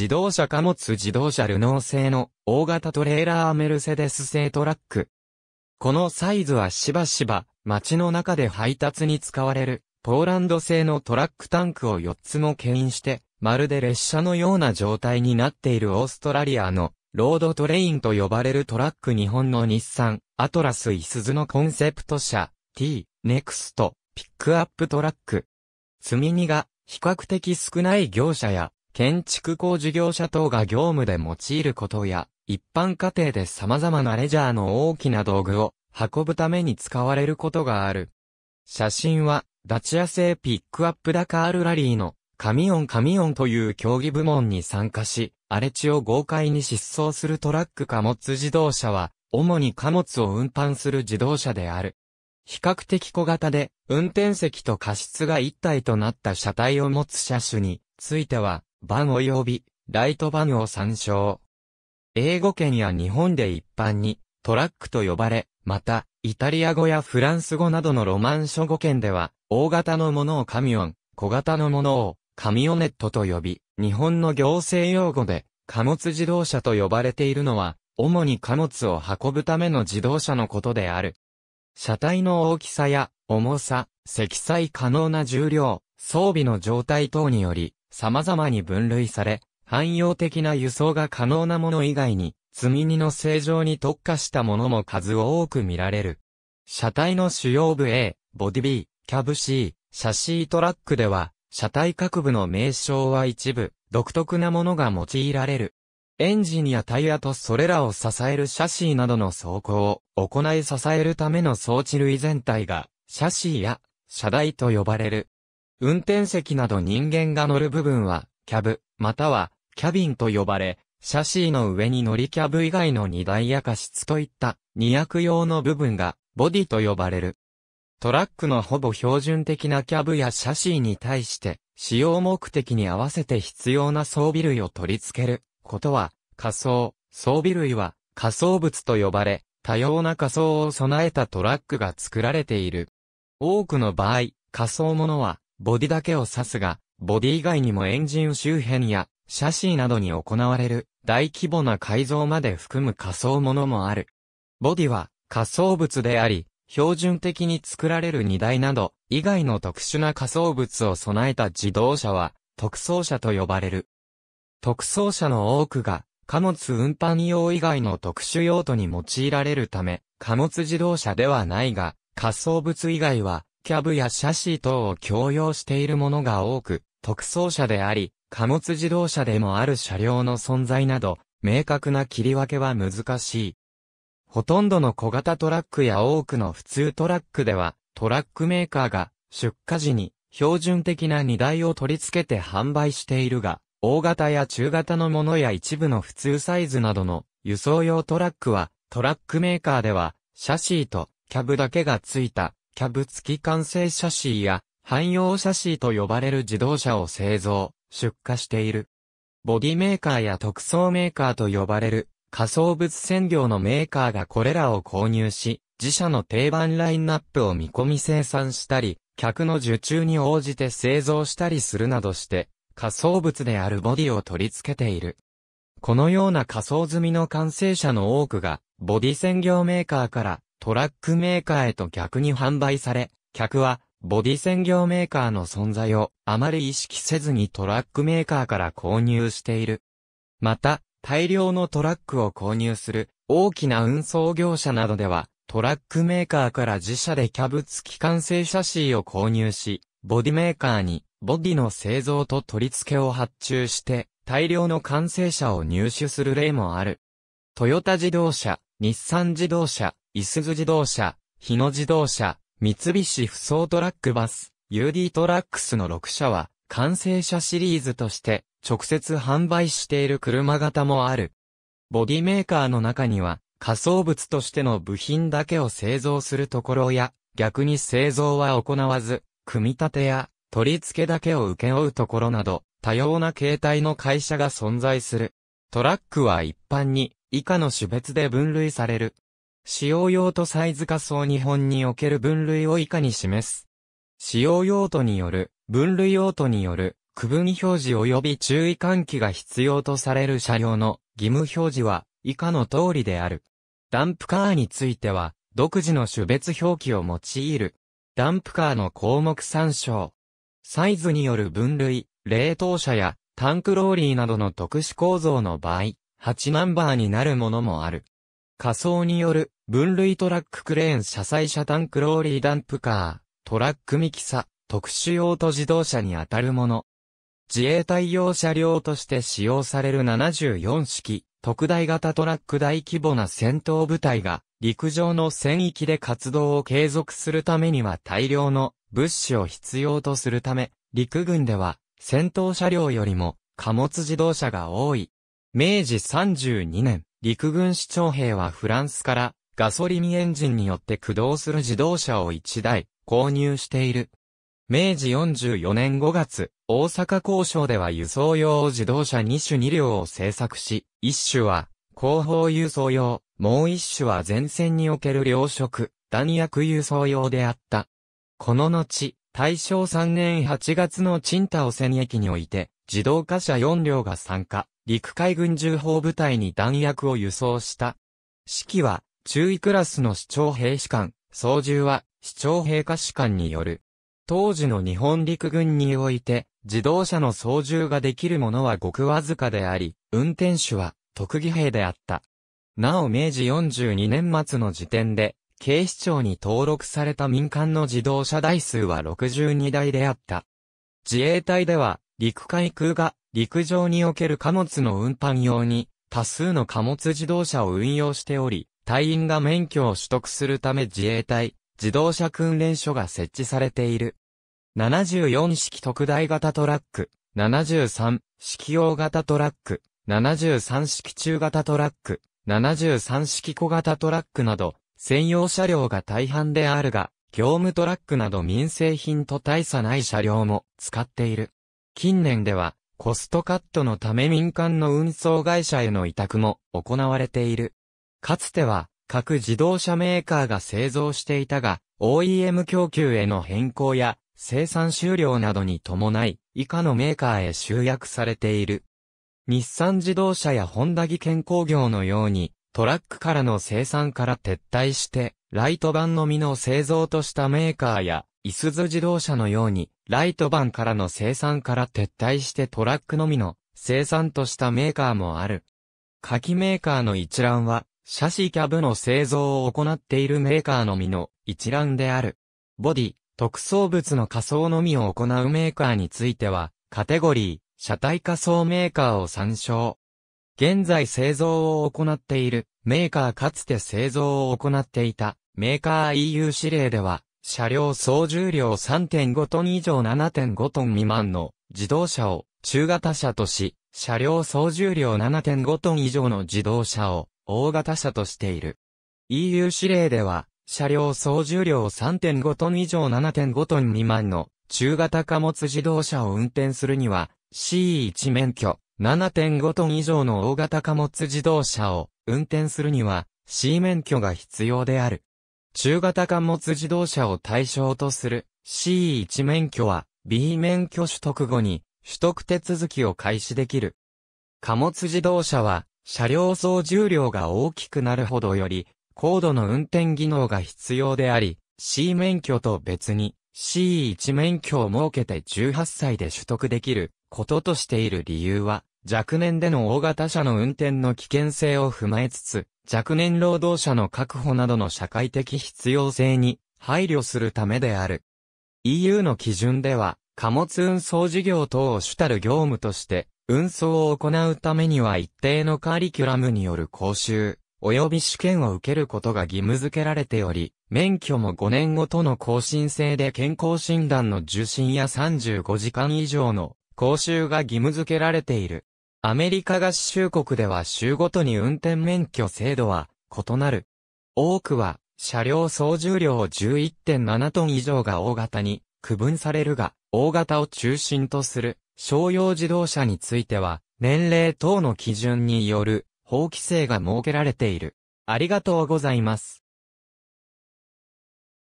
自動車貨物自動車ルノー製の大型トレーラーメルセデス製トラック。このサイズはしばしば街の中で配達に使われるポーランド製のトラックタンクを4つも牽引してまるで列車のような状態になっているオーストラリアのロードトレインと呼ばれるトラック日本の日産、アトラスイスズのコンセプト車、T、ネクスト、ピックアップトラック。積み荷が比較的少ない業者や建築工事業者等が業務で用いることや、一般家庭で様々なレジャーの大きな道具を運ぶために使われることがある。写真は、ダチア製ピックアップダカールラリーのカミオンカミオンという競技部門に参加し、荒れ地を豪快に疾走するトラック貨物自動車は、主に貨物を運搬する自動車である。比較的小型で、運転席と過失が一体となった車体を持つ車種については、版及びライト版を参照。英語圏や日本で一般にトラックと呼ばれ、また、イタリア語やフランス語などのロマン書語圏では、大型のものをカミオン、小型のものをカミオネットと呼び、日本の行政用語で貨物自動車と呼ばれているのは、主に貨物を運ぶための自動車のことである。車体の大きさや重さ、積載可能な重量、装備の状態等により、様々に分類され、汎用的な輸送が可能なもの以外に、積み荷の正常に特化したものも数多く見られる。車体の主要部 A、ボディ B、キャブ C、シャシートラックでは、車体各部の名称は一部、独特なものが用いられる。エンジンやタイヤとそれらを支えるシャシーなどの走行を行い支えるための装置類全体が、シャシーや車台と呼ばれる。運転席など人間が乗る部分は、キャブ、または、キャビンと呼ばれ、シャシーの上に乗りキャブ以外の荷台や過失といった二役用の部分がボディと呼ばれる。トラックのほぼ標準的なキャブやシャシーに対して使用目的に合わせて必要な装備類を取り付けることは仮装、装備類は仮想物と呼ばれ多様な仮装を備えたトラックが作られている。多くの場合、仮想物はボディだけを指すが、ボディ以外にもエンジン周辺や、シャシーなどに行われる大規模な改造まで含む仮想ものもある。ボディは仮想物であり、標準的に作られる荷台など、以外の特殊な仮想物を備えた自動車は、特装車と呼ばれる。特装車の多くが、貨物運搬用以外の特殊用途に用いられるため、貨物自動車ではないが、仮想物以外は、キャブやシャシー等を共用しているものが多く、特装車であり、貨物自動車でもある車両の存在など、明確な切り分けは難しい。ほとんどの小型トラックや多くの普通トラックでは、トラックメーカーが出荷時に標準的な荷台を取り付けて販売しているが、大型や中型のものや一部の普通サイズなどの輸送用トラックは、トラックメーカーでは、シャシーとキャブだけが付いたキャブ付き完成シャシーや、汎用シャシーと呼ばれる自動車を製造、出荷している。ボディメーカーや特装メーカーと呼ばれる、仮想物専業のメーカーがこれらを購入し、自社の定番ラインナップを見込み生産したり、客の受注に応じて製造したりするなどして、仮想物であるボディを取り付けている。このような仮想済みの完成車の多くが、ボディ専業メーカーからトラックメーカーへと逆に販売され、客はボディ専業メーカーの存在をあまり意識せずにトラックメーカーから購入している。また、大量のトラックを購入する大きな運送業者などでは、トラックメーカーから自社でキャブ付き完成シャシーを購入し、ボディメーカーにボディの製造と取り付けを発注して、大量の完成車を入手する例もある。トヨタ自動車、日産自動車、いすず自動車、日野自動車、三菱不走トラックバス、UD トラックスの6社は、完成車シリーズとして、直接販売している車型もある。ボディメーカーの中には、仮想物としての部品だけを製造するところや、逆に製造は行わず、組み立てや取り付けだけを請け負うところなど、多様な形態の会社が存在する。トラックは一般に以下の種別で分類される。使用用途サイズ仮想日本における分類を以下に示す。使用用途による、分類用途による、区分表示及び注意喚起が必要とされる車両の義務表示は以下の通りである。ダンプカーについては、独自の種別表記を用いる。ダンプカーの項目参照。サイズによる分類、冷凍車やタンクローリーなどの特殊構造の場合、8ナンバーになるものもある。仮想による分類トラッククレーン車載車タンクローリーダンプカー、トラックミキサ、特殊用途自動車にあたるもの。自衛隊用車両として使用される74式、特大型トラック大規模な戦闘部隊が、陸上の戦域で活動を継続するためには大量の物資を必要とするため、陸軍では、戦闘車両よりも、貨物自動車が多い。明治32年、陸軍市長兵はフランスから、ガソリンエンジンによって駆動する自動車を1台購入している。明治44年5月、大阪交渉では輸送用自動車2種2両を製作し、1種は後方輸送用、もう1種は前線における両食、弾薬輸送用であった。この後、大正3年8月のチンタ戦役において、自動貨車4両が参加、陸海軍重砲部隊に弾薬を輸送した。式は、中尉クラスの市長兵士官、操縦は市長兵科士官による。当時の日本陸軍において、自動車の操縦ができるものはごくわずかであり、運転手は特技兵であった。なお明治42年末の時点で、警視庁に登録された民間の自動車台数は62台であった。自衛隊では、陸海空が陸上における貨物の運搬用に、多数の貨物自動車を運用しており、隊員が免許を取得するため自衛隊、自動車訓練所が設置されている。74式特大型トラック、73式用型トラック、73式中型トラック、73式小型トラックなど、専用車両が大半であるが、業務トラックなど民生品と大差ない車両も使っている。近年では、コストカットのため民間の運送会社への委託も行われている。かつては、各自動車メーカーが製造していたが、OEM 供給への変更や、生産終了などに伴い、以下のメーカーへ集約されている。日産自動車やホンダ技研工業のように、トラックからの生産から撤退して、ライト版のみの製造としたメーカーや、イスズ自動車のように、ライト版からの生産から撤退してトラックのみの生産としたメーカーもある。下記メーカーの一覧は、シャシキャブの製造を行っているメーカーのみの一覧である。ボディ、特装物の仮想のみを行うメーカーについては、カテゴリー、車体仮想メーカーを参照。現在製造を行っているメーカーかつて製造を行っていたメーカー EU 指令では、車両総重量3.5トン以上7.5トン未満の自動車を中型車とし、車両総重量7.5トン以上の自動車を大型車としている。EU 指令では、車両総重量3.5トン以上7.5トン未満の中型貨物自動車を運転するには C1 免許、7.5トン以上の大型貨物自動車を運転するには C 免許が必要である。中型貨物自動車を対象とする C1 免許は B 免許取得後に取得手続きを開始できる。貨物自動車は車両総重量が大きくなるほどより、高度の運転技能が必要であり、C 免許と別に C1 免許を設けて18歳で取得できることとしている理由は、若年での大型車の運転の危険性を踏まえつつ、若年労働者の確保などの社会的必要性に配慮するためである。EU の基準では、貨物運送事業等を主たる業務として、運送を行うためには一定のカリキュラムによる講習、及び試験を受けることが義務付けられており、免許も5年ごとの更新制で健康診断の受診や35時間以上の講習が義務付けられている。アメリカ合衆国では州ごとに運転免許制度は異なる。多くは車両総重量11.7トン以上が大型に区分されるが、大型を中心とする商用自動車については、年齢等の基準による法規制が設けられている。ありがとうございます。